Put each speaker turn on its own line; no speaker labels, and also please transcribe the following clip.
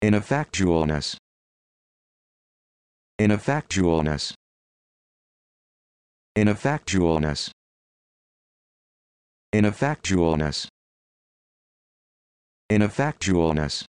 ineffectualness ineffectualness ineffectualness ineffectualness ineffectualness